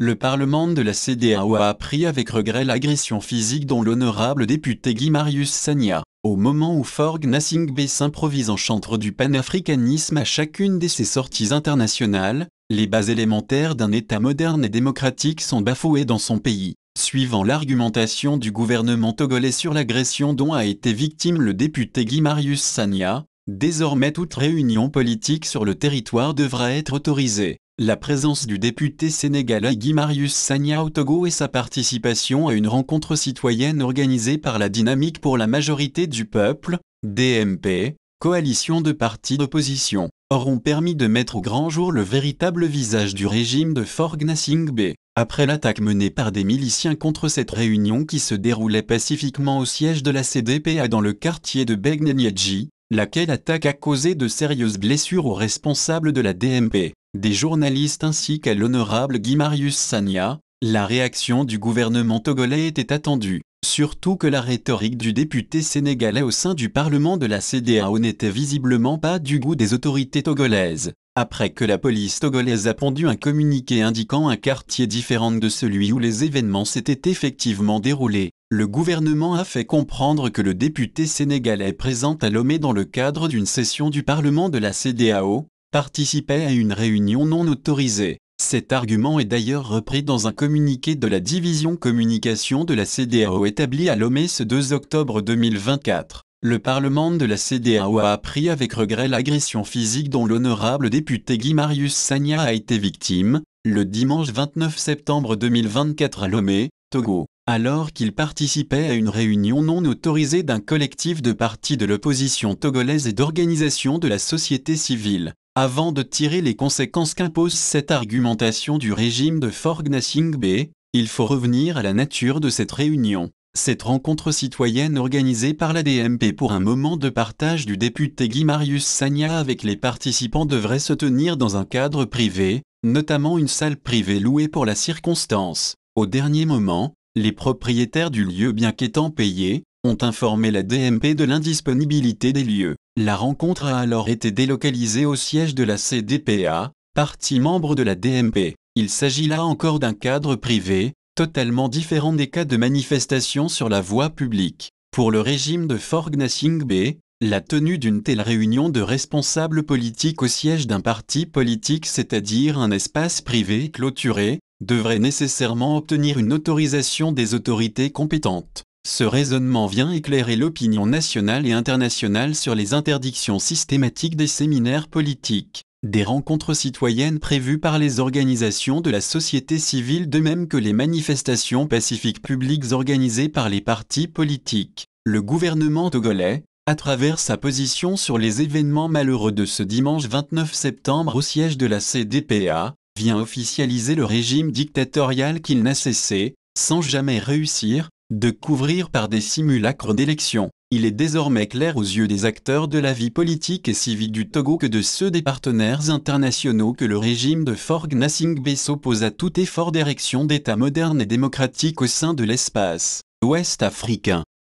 Le Parlement de la CDAO a appris avec regret l'agression physique dont l'honorable député Guy Marius Sagna, au moment où Forg Nassingbe s'improvise en chantre du panafricanisme à chacune de ses sorties internationales, les bases élémentaires d'un État moderne et démocratique sont bafouées dans son pays. Suivant l'argumentation du gouvernement togolais sur l'agression dont a été victime le député Guy Marius Sagna, désormais toute réunion politique sur le territoire devra être autorisée. La présence du député sénégalais Guy Marius Sagna Otogo et sa participation à une rencontre citoyenne organisée par la Dynamique pour la majorité du peuple, DMP, coalition de partis d'opposition, auront permis de mettre au grand jour le véritable visage du régime de Fort Gnassingbé. après l'attaque menée par des miliciens contre cette réunion qui se déroulait pacifiquement au siège de la CDPA dans le quartier de Begneniadji, laquelle attaque a causé de sérieuses blessures aux responsables de la DMP des journalistes ainsi qu'à l'honorable Guy Marius Sania, la réaction du gouvernement togolais était attendue, surtout que la rhétorique du député sénégalais au sein du Parlement de la CDAO n'était visiblement pas du goût des autorités togolaises. Après que la police togolaise a pondu un communiqué indiquant un quartier différent de celui où les événements s'étaient effectivement déroulés, le gouvernement a fait comprendre que le député sénégalais présent à Lomé dans le cadre d'une session du Parlement de la CDAO participait à une réunion non autorisée. Cet argument est d'ailleurs repris dans un communiqué de la division communication de la CDAO établi à Lomé ce 2 octobre 2024. Le Parlement de la CDAO a appris avec regret l'agression physique dont l'honorable député Guy Marius Sagna a été victime, le dimanche 29 septembre 2024 à Lomé, Togo, alors qu'il participait à une réunion non autorisée d'un collectif de partis de l'opposition togolaise et d'organisations de la société civile avant de tirer les conséquences qu'impose cette argumentation du régime de Forgnasing B, il faut revenir à la nature de cette réunion. Cette rencontre citoyenne organisée par la DMP pour un moment de partage du député Guy Marius Sagna avec les participants devrait se tenir dans un cadre privé, notamment une salle privée louée pour la circonstance. Au dernier moment, les propriétaires du lieu bien qu'étant payés, ont informé la DMP de l'indisponibilité des lieux. La rencontre a alors été délocalisée au siège de la CDPA, parti membre de la DMP. Il s'agit là encore d'un cadre privé, totalement différent des cas de manifestation sur la voie publique. Pour le régime de Fort B, la tenue d'une telle réunion de responsables politiques au siège d'un parti politique, c'est-à-dire un espace privé clôturé, devrait nécessairement obtenir une autorisation des autorités compétentes. Ce raisonnement vient éclairer l'opinion nationale et internationale sur les interdictions systématiques des séminaires politiques, des rencontres citoyennes prévues par les organisations de la société civile de même que les manifestations pacifiques publiques organisées par les partis politiques. Le gouvernement togolais, à travers sa position sur les événements malheureux de ce dimanche 29 septembre au siège de la CDPA, vient officialiser le régime dictatorial qu'il n'a cessé, sans jamais réussir, de couvrir par des simulacres d'élections. Il est désormais clair aux yeux des acteurs de la vie politique et civile du Togo que de ceux des partenaires internationaux que le régime de Forg Nassingbe s'oppose à tout effort d'érection d'États modernes et démocratiques au sein de l'espace ouest africain.